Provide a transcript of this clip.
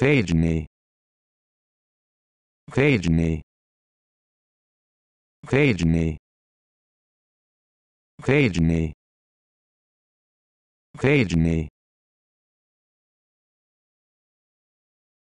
Vajdni. Vajdni. Vajdni. Vajdni. Vajdni.